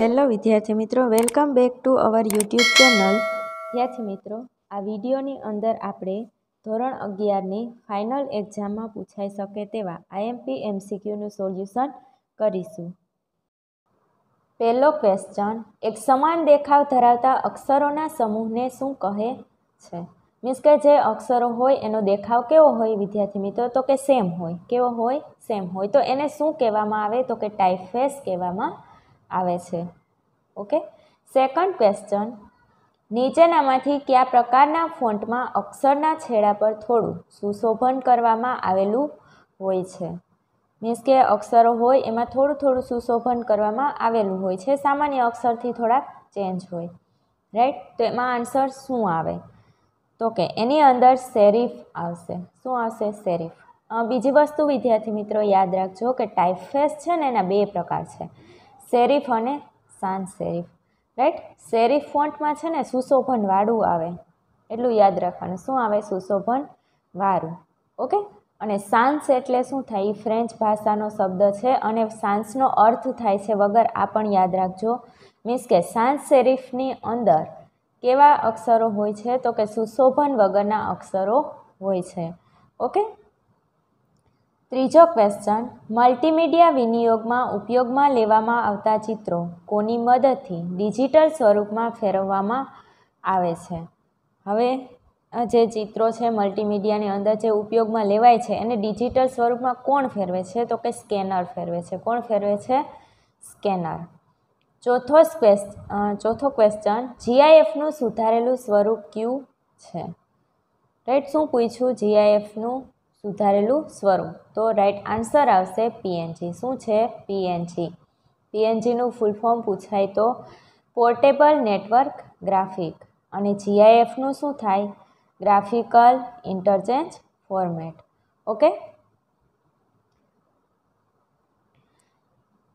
hello વિદ્યાર્થી મિત્રો welcome back to our YouTube channel વિદ્યાર્થી મિત્રો આ વિડીયોની અંદર આપણે ધોરણ અગિયારની ફાઇનલ એક્ઝામમાં પૂછાઈ શકે તેવા આઈએમપી એમસીક્યુનું સોલ્યુશન કરીશું પહેલો ક્વેશ્ચન એક સમાન દેખાવ ધરાવતા અક્ષરોના સમૂહને શું કહે છે મીન્સ કે જે અક્ષરો હોય એનો દેખાવ કેવો હોય વિદ્યાર્થી મિત્રો તો કે સેમ હોય કેવો હોય સેમ હોય તો એને શું કહેવામાં આવે તો કે ટાઈફેસ કહેવામાં આવે છે ઓકે સેકન્ડ ક્વેશ્ચન નીચેનામાંથી કયા પ્રકારના ફોન્ટમાં અક્ષરના છેડા પર થોડું સુશોભન કરવામાં આવેલું હોય છે મીન્સ કે અક્ષરો હોય એમાં થોડું થોડું સુશોભન કરવામાં આવેલું હોય છે સામાન્ય અક્ષરથી થોડાક ચેન્જ હોય રાઈટ તો એમાં આન્સર શું આવે તો કે એની અંદર શેરીફ આવશે શું આવશે શેરીફ બીજી વસ્તુ વિદ્યાર્થી મિત્રો યાદ રાખજો કે ટાઈપફેસ છે ને એના બે પ્રકાર છે શેરીફ અને સાન્સ શેરીફ રાઈટ શેરીફ ફોન્ટમાં છે ને સુશોભન વાળું આવે એટલું યાદ રાખવાનું શું આવે સુશોભન વાળું ઓકે અને સાન્સ એટલે શું થાય એ ફ્રેન્ચ ભાષાનો શબ્દ છે અને સાન્સનો અર્થ થાય છે વગર આ પણ યાદ રાખજો મીન્સ કે સાન્સ શેરીફની અંદર કેવા અક્ષરો હોય છે તો કે સુશોભન વગરના અક્ષરો હોય છે ઓકે ત્રીજો ક્વેશ્ચન મલ્ટીમીડિયા વિનિયોગમાં ઉપયોગમાં લેવામાં આવતા ચિત્રો કોની મદદથી ડિજિટલ સ્વરૂપમાં ફેરવવામાં આવે છે હવે જે ચિત્રો છે મલ્ટીમીડિયાની અંદર જે ઉપયોગમાં લેવાય છે એને ડિજિટલ સ્વરૂપમાં કોણ ફેરવે છે તો કે સ્કેનર ફેરવે છે કોણ ફેરવે છે સ્કેનર ચોથો ક્વેશ્ચ ચોથો ક્વેશ્ચન જીઆઈએફનું સુધારેલું સ્વરૂપ ક્યુ છે રાઈટ શું પૂછ્યું જીઆઈએફનું સુધારેલું સ્વરૂપ તો રાઈટ આન્સર આવશે પીએનજી શું છે પીએનજી પીએનજીનું ફૂલ ફોર્મ પૂછાય તો પોર્ટેબલ નેટવર્ક ગ્રાફિક અને જીઆઈએફનું શું થાય ગ્રાફિકલ ઇન્ટરચેન્જ ફોર્મેટ ઓકે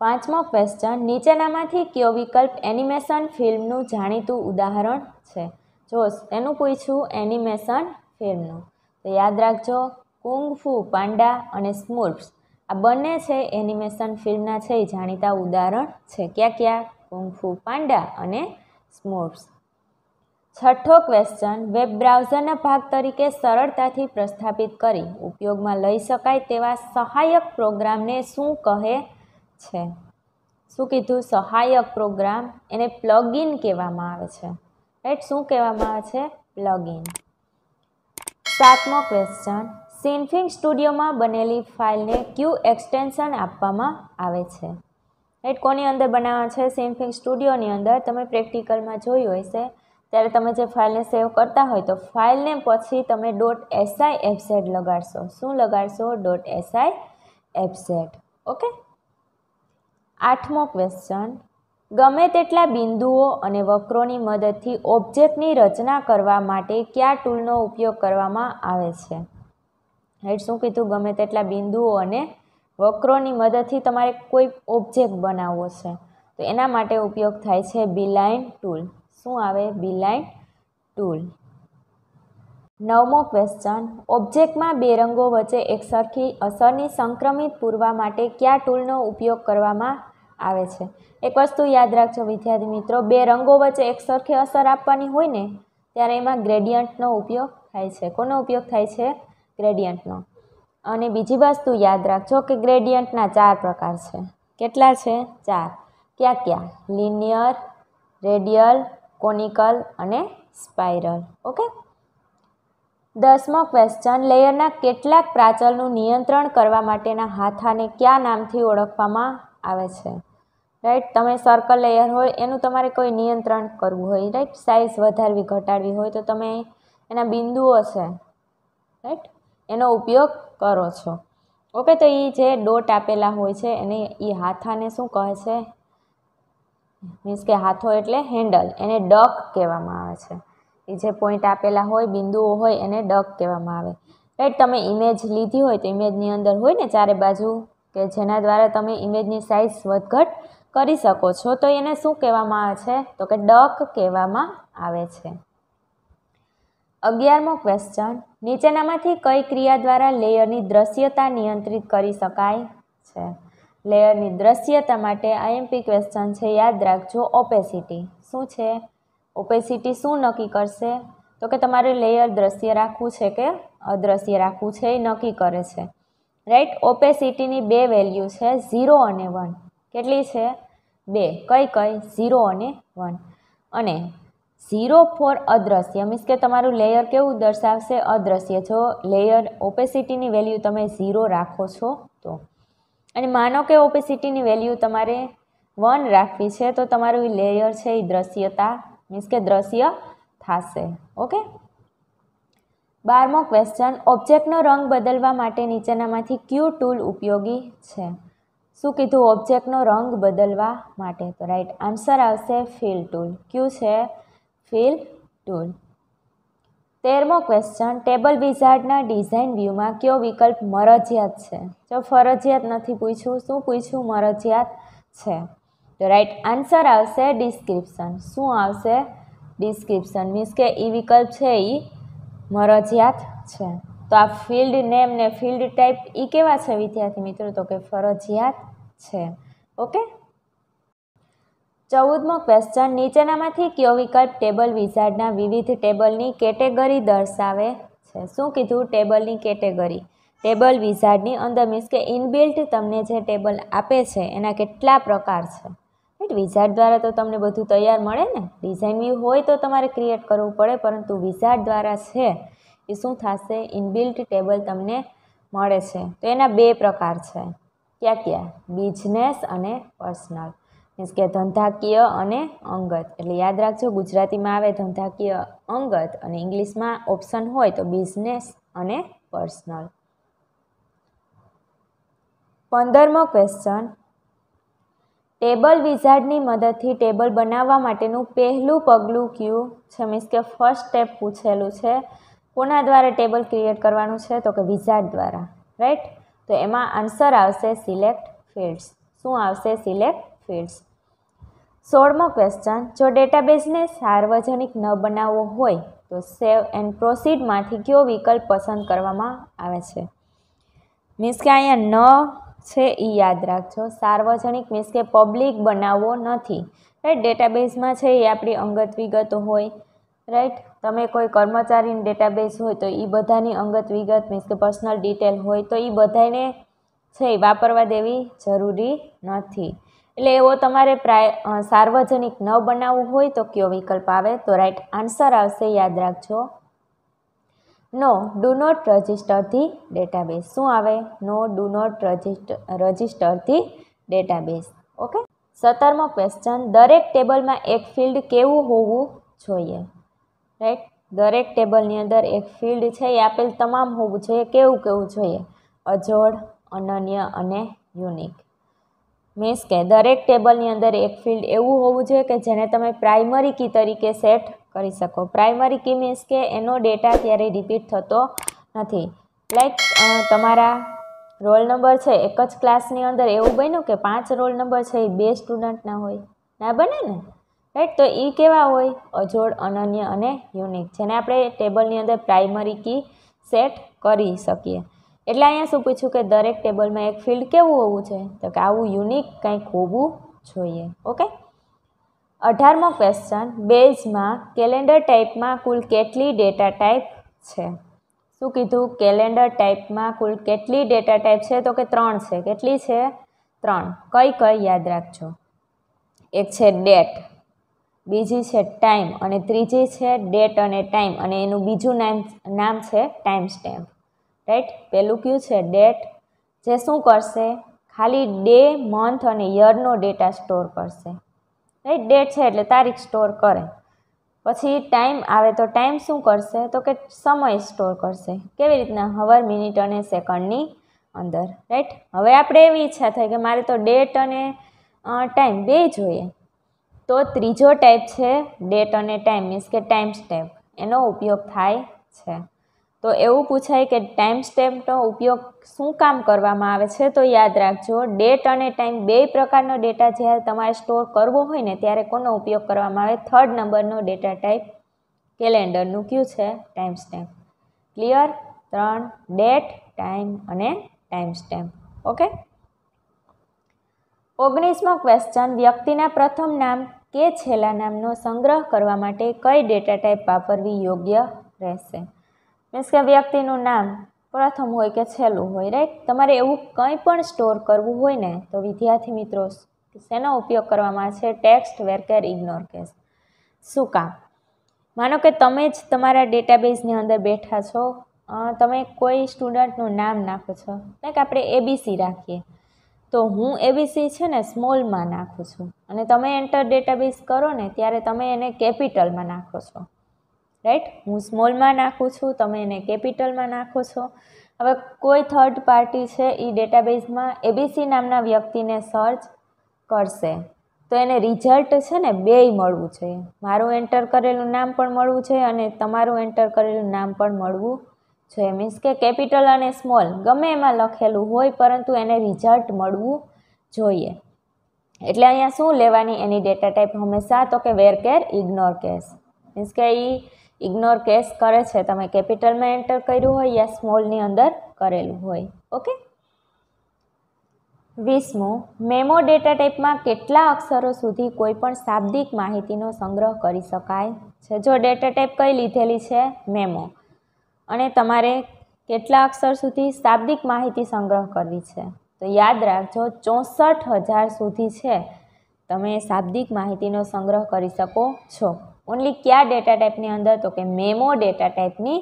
પાંચમો ક્વેશ્ચન નીચેનામાંથી કયો વિકલ્પ એનિમેશન ફિલ્મનું જાણીતું ઉદાહરણ છે જો એનું પૂછ્યું એનિમેશન ફિલ્મનું તો યાદ રાખજો કુંગફુ પાંડા અને સ્મૂર્ફ્સ આ બંને છે એનિમેશન ફિલ્મના છે એ જાણીતા ઉદાહરણ છે ક્યાં ક્યાં કુંગફુ પાંડા અને સ્મૂર્ફ્સ છઠ્ઠો ક્વેશ્ચન વેબ બ્રાઉઝરના ભાગ તરીકે સરળતાથી પ્રસ્થાપિત કરી ઉપયોગમાં લઈ શકાય તેવા સહાયક પ્રોગ્રામને શું કહે છે શું કીધું સહાયક પ્રોગ્રામ એને પ્લગઇન કહેવામાં આવે છે રાઈટ શું કહેવામાં આવે છે પ્લગઇન સાતમો ક્વેશ્ચન સિન્ફિંગ સ્ટુડિયોમાં બનેલી ફાઇલને ક્યુ એક્સટેન્શન આપવામાં આવે છે રાઈટ કોની અંદર બનાવવા છે સિન્ફિંગ સ્ટુડિયોની અંદર તમે પ્રેક્ટિકલમાં જોઈ હોય છે ત્યારે તમે જે ફાઇલને સેવ કરતા હોય તો ફાઇલને પછી તમે ડોટ એસઆઈ એફઝેડ લગાડશો શું લગાડશો ડોટ એસઆઈ એફઝેડ ઓકે આઠમો ક્વેશ્ચન ગમે તેટલા બિંદુઓ અને વક્રોની મદદથી ઓબ્જેક્ટની રચના કરવા માટે કયા ટૂલનો ઉપયોગ કરવામાં આવે છે રાઈટ શું કીધું ગમે તેટલા બિંદુઓ અને વક્રોની મદદથી તમારે કોઈ ઓબ્જેક્ટ બનાવવો છે તો એના માટે ઉપયોગ થાય છે બિલાઇન ટૂલ શું આવે બિલાઇન ટૂલ નવમો ક્વેશ્ચન ઓબ્જેક્ટમાં બે રંગો વચ્ચે એકસરખી અસરની સંક્રમિત પૂરવા માટે કયા ટૂલનો ઉપયોગ કરવામાં આવે છે એક વસ્તુ યાદ રાખજો વિદ્યાર્થી મિત્રો બે રંગો વચ્ચે એકસરખી અસર આપવાની હોય ને ત્યારે એમાં ગ્રેડિયન્ટનો ઉપયોગ થાય છે કોનો ઉપયોગ થાય છે ગ્રેડિયન્ટનો અને બીજી વસ્તુ યાદ રાખજો કે ગ્રેડિયન્ટના ચાર પ્રકાર છે કેટલા છે ચાર ક્યાં ક્યાં લિનિયર રેડિયલ કોનિકલ અને સ્પાઇરલ ઓકે દસમો ક્વેશ્ચન લેયરના કેટલાક પ્રાચલનું નિયંત્રણ કરવા માટેના હાથાને કયા નામથી ઓળખવામાં આવે છે રાઈટ તમે સર્કલ લેયર હોય એનું તમારે કોઈ નિયંત્રણ કરવું હોય રાઈટ સાઇઝ વધારવી ઘટાડવી હોય તો તમે એના બિંદુઓ છે રાઈટ એનો ઉપયોગ કરો છો ઓકે તો એ જે ડોટ આપેલા હોય છે એને એ હાથાને શું કહે છે મીન્સ કે હાથો એટલે હેન્ડલ એને ડક કહેવામાં આવે છે એ જે પોઈન્ટ આપેલા હોય બિંદુઓ હોય એને ડક કહેવામાં આવે રાઈટ તમે ઇમેજ લીધી હોય તો ઇમેજની અંદર હોય ને ચારે બાજુ કે જેના દ્વારા તમે ઇમેજની સાઇઝ વધઘટ કરી શકો છો તો એને શું કહેવામાં આવે છે તો કે ડક કહેવામાં આવે છે અગિયારમો ક્વેશ્ચન નીચેનામાંથી કઈ ક્રિયા દ્વારા લેયરની દ્રશ્યતા નિયંત્રિત કરી શકાય છે લેયરની દ્રશ્યતા માટે આઈએમપી ક્વેશ્ચન છે યાદ રાખજો ઓપેસિટી શું છે ઓપેસિટી શું નક્કી કરશે તો કે તમારે લેયર દ્રશ્ય રાખવું છે કે અદ્રશ્ય રાખવું છે એ નક્કી કરે છે રાઈટ ઓપેસિટીની બે વેલ્યુ છે ઝીરો અને વન કેટલી છે બે કઈ કઈ ઝીરો અને વન અને ઝીરો ફોર અદ્રશ્ય મીન્સ કે તમારું લેયર કેવું દર્શાવશે અદ્રશ્ય જો લેયર ઓપેસિટીની વેલ્યુ તમે ઝીરો રાખો છો તો અને માનો કે ઓપેસિટીની વેલ્યુ તમારે વન રાખવી છે તો તમારું લેયર છે એ દ્રશ્યતા મીન્સ કે દ્રશ્ય થશે ઓકે બારમો ક્વેશ્ચન ઓબ્જેક્ટનો રંગ બદલવા માટે નીચેનામાંથી ક્યુ ટૂલ ઉપયોગી છે શું કીધું ઓબ્જેક્ટનો રંગ બદલવા માટે તો રાઈટ આન્સર આવશે ફિલ ટૂલ ક્યુ છે ફિલ ટૂલ તેરમો ક્વેશ્ચન ટેબલ વિઝાર્ડના ડિઝાઇન વ્યૂમાં કયો વિકલ્પ મરજિયાત છે જો ફરજિયાત નથી પૂછ્યું શું પૂછ્યું મરજિયાત છે તો રાઈટ આન્સર આવશે ડિસ્ક્રિપ્શન શું આવશે ડિસ્ક્રિપ્શન મીન્સ કે એ વિકલ્પ છે એ મરજિયાત છે તો આ ફિલ્ડ નેમ ને ફિલ્ડ ટાઈપ એ કેવા છે વિદ્યાર્થી મિત્રો તો કે ફરજિયાત છે ઓકે ચૌદમો ક્વેશ્ચન નીચેનામાંથી કયો વિકલ્પ ટેબલ વિઝાર્ડના વિવિધ ટેબલની કેટેગરી દર્શાવે છે શું કીધું ટેબલની કેટેગરી ટેબલ વિઝાર્ડની અંદર મીન્સ કે ઇનબિલ્ટ તમને જે ટેબલ આપે છે એના કેટલા પ્રકાર છે રાઈટ વિઝાર્ડ દ્વારા તો તમને બધું તૈયાર મળે ને ડિઝાઇન વ્યૂ હોય તો તમારે ક્રિએટ કરવું પડે પરંતુ વિઝાર્ડ દ્વારા છે એ શું થશે ઇનબિલ્ટ ટેબલ તમને મળે છે તો એના બે પ્રકાર છે ક્યાં ક્યાં બિઝનેસ અને પર્સનલ મીન્સ કે ધંધાકીય અને અંગત એટલે યાદ રાખજો ગુજરાતીમાં આવે ધંધાકીય અંગત અને ઇંગ્લિશમાં ઓપ્શન હોય તો બિઝનેસ અને પર્સનલ પંદરમો ક્વેશ્ચન ટેબલ વિઝાર્ડની મદદથી ટેબલ બનાવવા માટેનું પહેલું પગલું ક્યું છે મીન્સ કે ફર્સ્ટ સ્ટેપ પૂછેલું છે કોના દ્વારા ટેબલ ક્રિએટ કરવાનું છે તો કે વિઝાર્ડ દ્વારા રાઈટ તો એમાં આન્સર આવશે સિલેક્ટ ફિલ્ડ્સ શું આવશે સિલેક્ટ ફિલ્ડ્સ સોળમો ક્વેશ્ચન જો ડેટાબેઝને સાર્વજનિક ન બનાવવો હોય તો સેવ એન્ડ પ્રોસીડમાંથી કયો વિકલ્પ પસંદ કરવામાં આવે છે મીન્સ કે અહીંયા ન છે એ યાદ રાખજો સાર્વજનિક મીન્સ કે પબ્લિક બનાવવો નથી રાઈટ ડેટાબેઝમાં છે એ આપણી અંગત વિગત હોય રાઈટ તમે કોઈ કર્મચારીની ડેટાબેઝ હોય તો એ બધાની અંગત વિગત મીન્સ કે પર્સનલ ડિટેલ હોય તો એ બધાને છે વાપરવા દેવી જરૂરી નથી એટલે એવો તમારે પ્રાય સાર્વજનિક ન બનાવવું હોય તો કયો વિકલ્પ આવે તો રાઇટ આન્સર આવશે યાદ રાખજો no do not register the database શું આવે no do not register register the database okay સત્તરમો ક્વેશ્ચન દરેક ટેબલમાં એક ફિલ્ડ કેવું હોવું જોઈએ રાઈટ દરેક ટેબલની અંદર એક ફિલ્ડ છે એ આપેલ તમામ હોવું જોઈએ કેવું કેવું જોઈએ અજોડ અનન્ય અને યુનિક મીન્સ કે દરેક ટેબલની અંદર એક ફિલ્ડ એવું હોવું જોઈએ કે જેને તમે પ્રાઇમરી કી તરીકે સેટ કરી શકો પ્રાઇમરી કી મીન્સ કે એનો ડેટા ત્યારે રિપીટ થતો નથી લાઈક તમારા રોલ નંબર છે એક જ ક્લાસની અંદર એવું બન્યું કે પાંચ રોલ નંબર છે એ બે સ્ટુડન્ટના હોય ના બને ને રાઈટ તો એ કેવા હોય અજોડ અનન્ય અને યુનિક જેને આપણે ટેબલની અંદર પ્રાઇમરી કી સેટ કરી શકીએ એટલે અહીંયા શું પૂછ્યું કે દરેક ટેબલમાં એક ફિલ્ડ કેવું હોવું છે તો કે આવું યુનિક કંઈક હોવું જોઈએ ઓકે અઢારમો ક્વેશ્ચન બેઝમાં કેલેન્ડર ટાઈપમાં કુલ કેટલી ડેટા ટાઈપ છે શું કીધું કેલેન્ડર ટાઈપમાં કુલ કેટલી ડેટા ટાઈપ છે તો કે ત્રણ છે કેટલી છે ત્રણ કઈ કઈ યાદ રાખજો એક છે ડેટ બીજી છે ટાઈમ અને ત્રીજી છે ડેટ અને ટાઈમ અને એનું બીજું નામ નામ છે ટાઈમ સ્ટેમ્પ રાઈટ પહેલું કયું છે ડેટ જે શું કરશે ખાલી ડે મંથ અને યરનો ડેટા સ્ટોર કરશે રાઈટ ડેટ છે એટલે તારીખ સ્ટોર કરે પછી ટાઈમ આવે તો ટાઈમ શું કરશે તો કે સમય સ્ટોર કરશે કેવી રીતના હવર મિનિટ અને સેકન્ડની અંદર રાઈટ હવે આપણે એવી ઈચ્છા થઈ કે મારે તો ડેટ અને ટાઈમ બે જોઈએ તો ત્રીજો ટાઈપ છે ડેટ અને ટાઈમ મીન્સ કે ટાઈમ સ્ટેપ એનો ઉપયોગ થાય છે તો એવું પૂછાય કે ટાઈમ સ્ટેમ્પનો ઉપયોગ શું કામ કરવામાં આવે છે તો યાદ રાખજો ડેટ અને ટાઈમ બે પ્રકારનો ડેટા જ્યારે તમારે સ્ટોર કરવો હોય ને ત્યારે કોનો ઉપયોગ કરવામાં આવે થર્ડ નંબરનો ડેટા ટાઈપ કેલેન્ડરનું કયું છે ટાઈમ સ્ટેમ્પ ક્લિયર ત્રણ ડેટ ટાઈમ અને ટાઈમ સ્ટેમ્પ ઓકે ઓગણીસમો ક્વેશ્ચન વ્યક્તિના પ્રથમ નામ કે છેલ્લા નામનો સંગ્રહ કરવા માટે કઈ ડેટા ટાઈપ વાપરવી યોગ્ય રહેશે મીન્સ કે વ્યક્તિનું નામ પ્રથમ હોય કે છેલ્લું હોય રાઈટ તમારે એવું કંઈ પણ સ્ટોર કરવું હોય ને તો વિદ્યાર્થી મિત્રો શેનો ઉપયોગ કરવામાં છે text varchar ignore case શું કામ માનો કે તમે જ તમારા ડેટાબેઝની અંદર બેઠા છો તમે કોઈ સ્ટુડન્ટનું નામ નાખો છો લાઈક આપણે એબીસી રાખીએ તો હું એબીસી છે ને સ્મોલમાં નાખું છું અને તમે એન્ટર ડેટાબેઝ કરો ને ત્યારે તમે એને કેપિટલમાં નાખો છો રાઈટ હું સ્મોલમાં નાખું છું તમે એને કેપિટલમાં નાખો છો હવે કોઈ થર્ડ પાર્ટી છે એ ડેટાબેઝમાં એબીસી નામના વ્યક્તિને સર્ચ કરશે તો એને રિઝલ્ટ છે ને બેય મળવું જોઈએ મારું એન્ટર કરેલું નામ પણ મળવું જોઈએ અને તમારું એન્ટર કરેલું નામ પણ મળવું જોઈએ મીન્સ કે કેપિટલ અને સ્મોલ ગમે એમાં લખેલું હોય પરંતુ એને રિઝલ્ટ મળવું જોઈએ એટલે અહીંયા શું લેવાની એની ડેટા ટાઈપ હંમેશા તો કે varchar ignore case means કે એ ઇગ્નોર કેસ કરે છે તમે કેપિટલમાં એન્ટર કર્યું હોય યા સ્મોલની અંદર કરેલું હોય ઓકે વીસમું મેમો ડેટા ટાઈપમાં કેટલા અક્ષરો સુધી કોઈપણ શાબ્દિક માહિતીનો સંગ્રહ કરી શકાય છે જો ડેટા ટાઈપ કઈ લીધેલી છે મેમો અને તમારે કેટલા અક્ષર સુધી શાબ્દિક માહિતી સંગ્રહ કરવી છે તો યાદ રાખજો ચોસઠ હજાર સુધી છે તમે શાબ્દિક માહિતીનો સંગ્રહ કરી શકો છો ઓનલી કયા ડેટા ટાઈપની અંદર તો કે મેમો ડેટા ટાઈપની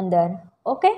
અંદર ઓકે